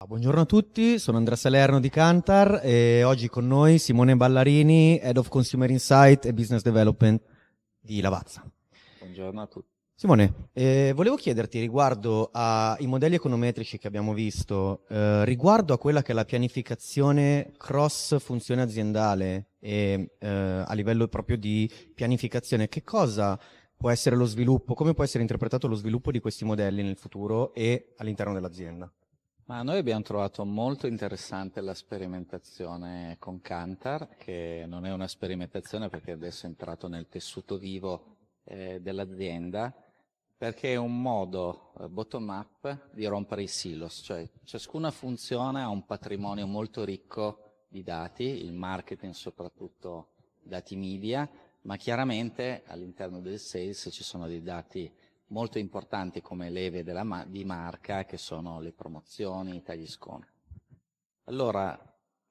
Ah, buongiorno a tutti, sono Andrea Salerno di Cantar e oggi con noi Simone Ballarini, Head of Consumer Insight e Business Development di Lavazza. Buongiorno a tutti. Simone, eh, volevo chiederti riguardo ai modelli econometrici che abbiamo visto, eh, riguardo a quella che è la pianificazione cross funzione aziendale e eh, a livello proprio di pianificazione, che cosa può essere lo sviluppo, come può essere interpretato lo sviluppo di questi modelli nel futuro e all'interno dell'azienda? Ma noi abbiamo trovato molto interessante la sperimentazione con Cantar, che non è una sperimentazione perché adesso è entrato nel tessuto vivo eh, dell'azienda, perché è un modo eh, bottom-up di rompere i silos, cioè ciascuna funzione ha un patrimonio molto ricco di dati, il marketing soprattutto dati media, ma chiaramente all'interno del sales ci sono dei dati molto importanti come leve della, di marca che sono le promozioni, i tagli sconti. Allora,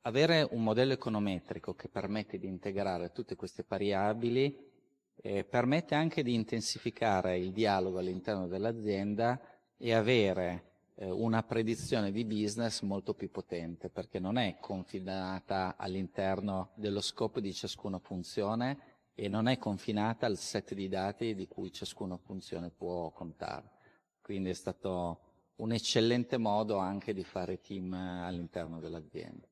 avere un modello econometrico che permette di integrare tutte queste variabili eh, permette anche di intensificare il dialogo all'interno dell'azienda e avere eh, una predizione di business molto più potente perché non è confidata all'interno dello scopo di ciascuna funzione e non è confinata al set di dati di cui ciascuna funzione può contare. Quindi è stato un eccellente modo anche di fare team eh, all'interno dell'azienda.